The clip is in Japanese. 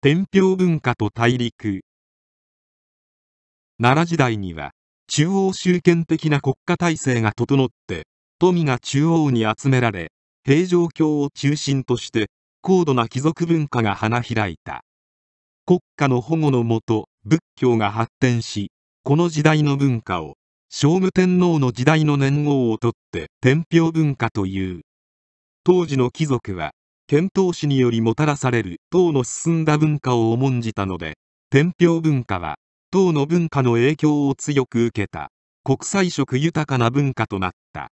天平文化と大陸奈良時代には中央集権的な国家体制が整って富が中央に集められ平城京を中心として高度な貴族文化が花開いた国家の保護のもと仏教が発展しこの時代の文化を聖武天皇の時代の年号をとって天平文化という当時の貴族は遣唐使によりもたらされる唐の進んだ文化を重んじたので天平文化は唐の文化の影響を強く受けた国際色豊かな文化となった